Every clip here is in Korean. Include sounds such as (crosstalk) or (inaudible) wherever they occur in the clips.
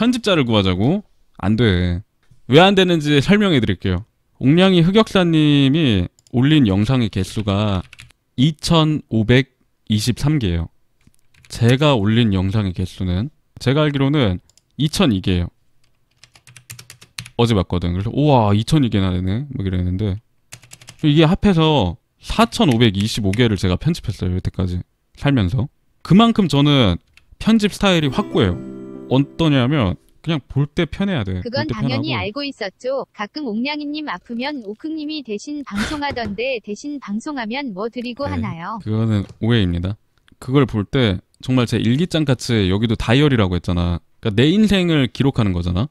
편집자를 구하자고 안 돼. 왜 안 되는지 설명해 드릴게요. 옥량이 흑역사님이 올린 영상의 개수가 2523개예요. 제가 올린 영상의 개수는 제가 알기로는 2002개예요. 어제 봤거든. 그래서 우와 2002개나 되네. 뭐 이랬는데 이게 합해서 4525개를 제가 편집했어요. 여태까지 살면서. 그만큼 저는 편집 스타일이 확고해요. 어떠냐면 그냥 볼 때 편해야 돼. 그건 당연히 편하고. 알고 있었죠. 가끔 옥냥이님 아프면 오크님이 대신 방송하던데 대신 방송하면 뭐 드리고 네, 하나요? 그거는 오해입니다. 그걸 볼 때 정말 제 일기장 같이 여기도 다이어리라고 했잖아. 그러니까 내 인생을 기록하는 거잖아.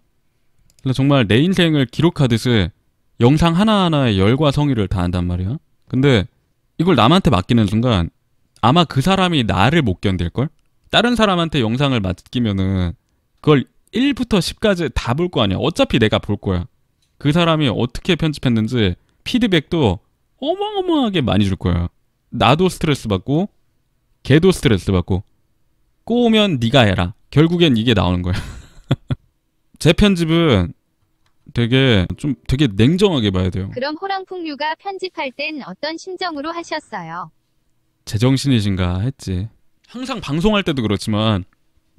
근데 정말 내 인생을 기록하듯이 영상 하나하나에 열과 성의를 다한단 말이야. 근데 이걸 남한테 맡기는 순간 아마 그 사람이 나를 못 견딜걸? 다른 사람한테 영상을 맡기면은 그걸 1부터 10까지 다 볼 거 아니야. 어차피 내가 볼 거야. 그 사람이 어떻게 편집했는지 피드백도 어마어마하게 많이 줄 거야. 나도 스트레스 받고 걔도 스트레스 받고 꼬우면 네가 해라. 결국엔 이게 나오는 거야. (laughs) 제 편집은 되게 좀 되게 냉정하게 봐야 돼요. 그럼 호랑풍류가 편집할 땐 어떤 심정으로 하셨어요? 제정신이신가 했지. 항상 방송할 때도 그렇지만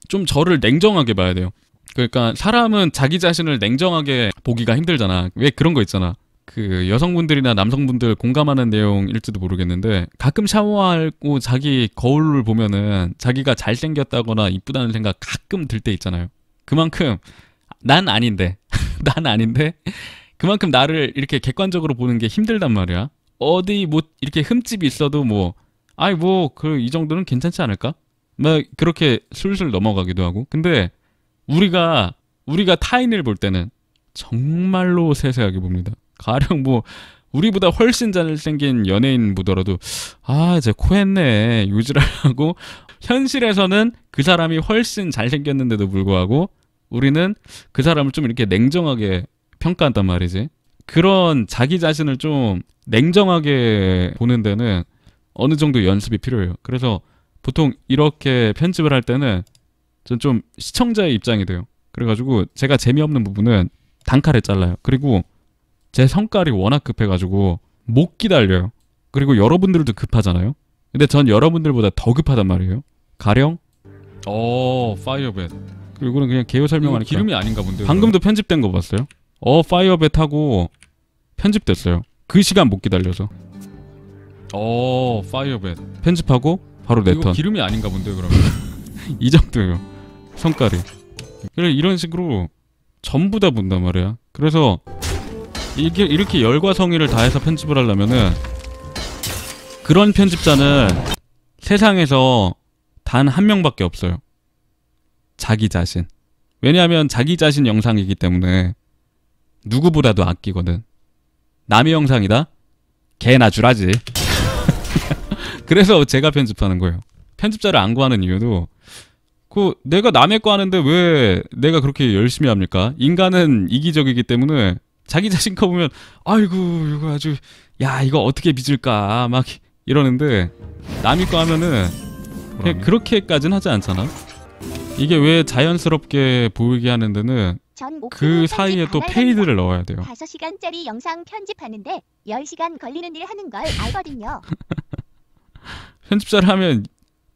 좀 저를 냉정하게 봐야 돼요. 그러니까 사람은 자기 자신을 냉정하게 보기가 힘들잖아. 왜 그런 거 있잖아. 그 여성분들이나 남성분들 공감하는 내용일지도 모르겠는데 가끔 샤워하고 자기 거울을 보면은 자기가 잘생겼다거나 이쁘다는 생각 가끔 들 때 있잖아요. 그만큼 난 아닌데 (laughs) 난 아닌데 그만큼 나를 이렇게 객관적으로 보는 게 힘들단 말이야. 어디 뭐 이렇게 흠집이 있어도 뭐 아이 뭐 그 이 정도는 괜찮지 않을까? 막 그렇게 술술 넘어가기도 하고. 근데 우리가 우리가 타인을 볼 때는 정말로 세세하게 봅니다. 가령 뭐 우리보다 훨씬 잘생긴 연예인 보더라도 아 이제 코했네 유지랄하고 현실에서는 그 사람이 훨씬 잘생겼는데도 불구하고 우리는 그 사람을 좀 이렇게 냉정하게 평가한단 말이지 그런 자기 자신을 좀 냉정하게 보는 데는 어느 정도 연습이 필요해요 그래서 보통 이렇게 편집을 할 때는 전 좀 시청자의 입장이 돼요. 그래가지고 제가 재미없는 부분은 단칼에 잘라요. 그리고 제 성깔이 워낙 급해가지고 못 기다려요. 그리고 여러분들도 급하잖아요. 근데 전 여러분들보다 더 급하단 말이에요. 가령 어 파이어벳 그리고는 그냥 개요 설명하는 기름이 아닌가 본데요. 방금도 그럼? 편집된 거 봤어요? 어 파이어벳 하고 편집됐어요. 그 시간 못 기다려서. 어 파이어벳 편집하고 하루 4턴 기름이 아닌가 본데 그러면 (laughs) 이 정도예요 성깔이 그래 이런 식으로 전부 다 본단 말이야 그래서 이게 이렇게 열과 성의를 다해서 편집을 하려면은 그런 편집자는 세상에서 단 한 명밖에 없어요 자기 자신 왜냐하면 자기 자신 영상이기 때문에 누구보다도 아끼거든 남의 영상이다? 개나 주라지 그래서 제가 편집하는 거예요. 편집자를 안 구하는 이유도 그 내가 남의 거 하는데 왜 내가 그렇게 열심히 합니까? 인간은 이기적이기 때문에 자기 자신 거 보면 아이고 이거 아주 야 이거 어떻게 빚을까 막 이러는데 남의거 하면은 그냥 그렇게까지는 하지 않잖아. 이게 왜 자연스럽게 보이게 하는 데는 그 사이에 또 페이드를 넣어야 돼요. 5시간짜리 영상 편집하는데 10시간 걸리는 일 하는 걸 알거든요. (laughs) 편집자를 하면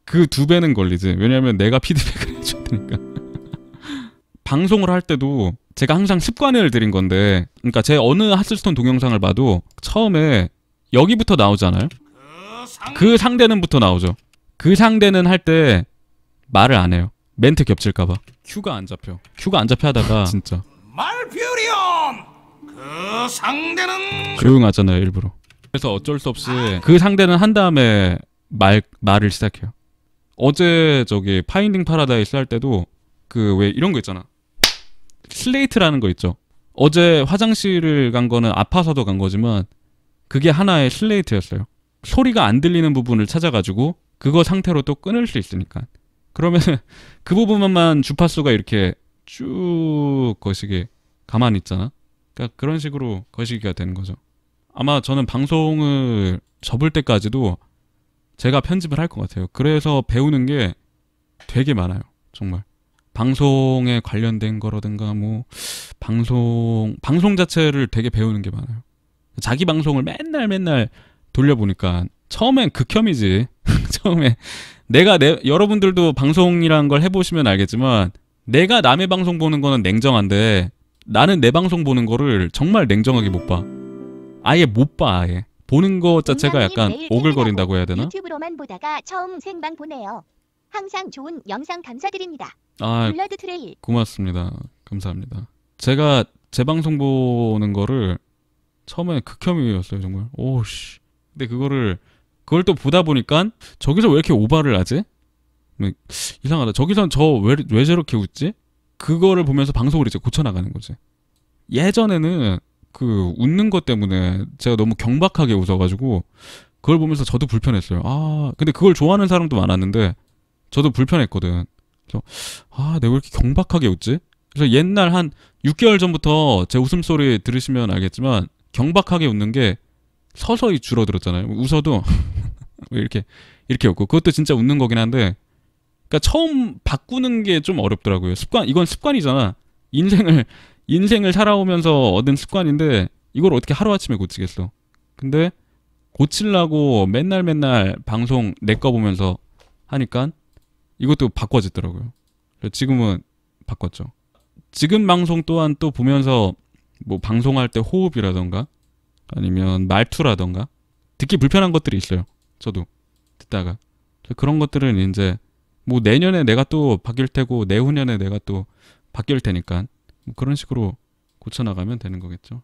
그 두 배는 걸리지. 왜냐면 내가 피드백을 (laughs) 해줘야 되니까. (laughs) 방송을 할 때도 제가 항상 습관을 들인 건데, 그러니까 제 어느 하스스톤 동영상을 봐도 처음에 여기부터 나오잖아요. 그 상대는부터 나오죠. 그 상대는 할 때 말을 안 해요. 멘트 겹칠까봐. 큐가 안 잡혀. 큐가 안 잡혀 하다가 (laughs) 진짜. 말퓨리온. 그 상대는 조용하잖아요 일부러. 그래서 어쩔 수 없이 아. 그 상대는 한 다음에 말 말을 시작해요. 어제 저기 파인딩 파라다이스 할 때도 그 왜 이런 거 있잖아. 슬레이트라는 거 있죠. 어제 화장실을 간 거는 아파서도 간 거지만 그게 하나의 슬레이트였어요. 소리가 안 들리는 부분을 찾아가지고 그거 상태로 또 끊을 수 있으니까. 그러면 (laughs) 그 부분만 주파수가 이렇게 쭉 거시기 가만히 있잖아. 그러니까 그런 식으로 거시기가 되는 거죠. 아마 저는 방송을 접을 때까지도 제가 편집을 할 것 같아요. 그래서 배우는 게 되게 많아요. 정말. 방송에 관련된 거라든가 뭐 방송 방송 자체를 되게 배우는 게 많아요. 자기 방송을 맨날 맨날 돌려보니까 처음엔 극혐이지. (laughs) 처음에 내가 내 여러분들도 방송이란걸 해보시면 알겠지만 내가 남의 방송 보는 거는 냉정한데 나는 내 방송 보는 거를 정말 냉정하게 못 봐. 아예 못 봐, 아예. 보는 것 자체가 약간 오글거린다고 해야 되나? 유튜브로만 보다가 처음 생방 보네요. 항상 좋은 영상 감사드립니다. 아, 블러드 트레일. 고맙습니다. 감사합니다. 제가 재 방송 보는 거를 처음에 극혐이었어요, 정말. 오씨. 근데 그거를 그걸 또 보다 보니까 저기서 왜 이렇게 오바를 하지? 뭐, 이상하다. 저기선 저왜 왜 저렇게 웃지? 그거를 보면서 방송을 이제 고쳐 나가는 거지. 예전에는 그 웃는 것 때문에 제가 너무 경박하게 웃어가지고 그걸 보면서 저도 불편했어요. 아 근데 그걸 좋아하는 사람도 많았는데 저도 불편했거든. 그래서 아 내가 왜 이렇게 경박하게 웃지? 그래서 옛날 한 6개월 전부터 제 웃음소리 들으시면 알겠지만 경박하게 웃는 게 서서히 줄어들었잖아요. 웃어도 (laughs) 이렇게 이렇게 웃고 그것도 진짜 웃는 거긴 한데 그러니까 처음 바꾸는 게 좀 어렵더라고요. 습관 이건 습관이잖아. 인생을 인생을 살아오면서 얻은 습관인데 이걸 어떻게 하루아침에 고치겠어. 근데 고치려고 맨날 맨날 방송 내꺼 보면서 하니까 이것도 바꿔지더라고요. 지금은 바꿨죠. 지금 방송 또한 또 보면서 뭐 방송할 때 호흡이라던가 아니면 말투라던가 듣기 불편한 것들이 있어요. 저도 듣다가 그런 것들은 이제 뭐 내년에 내가 또 바뀔 테고 내후년에 내가 또 바뀔 테니까 뭐 그런 식으로 고쳐나가면 되는 거겠죠.